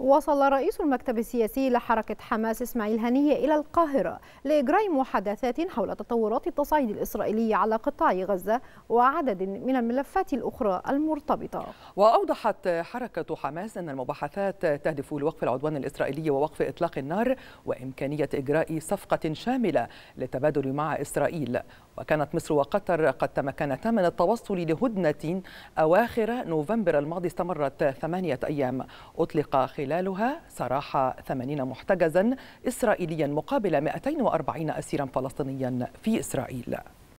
وصل رئيس المكتب السياسي لحركة حماس إسماعيل هنية إلى القاهرة لإجراء محادثات حول تطورات التصعيد الإسرائيلي على قطاع غزة وعدد من الملفات الأخرى المرتبطة وأوضحت حركة حماس أن المباحثات تهدف لوقف العدوان الإسرائيلي ووقف إطلاق النار وإمكانية إجراء صفقة شاملة للتبادل مع إسرائيل وكانت مصر وقطر قد تمكنتا من التوصل لهدنة أواخر نوفمبر الماضي استمرت ثمانية أيام أطلق خلال خلالها سراح 80 محتجزا إسرائيليا مقابل 240 أسيرا فلسطينيا في إسرائيل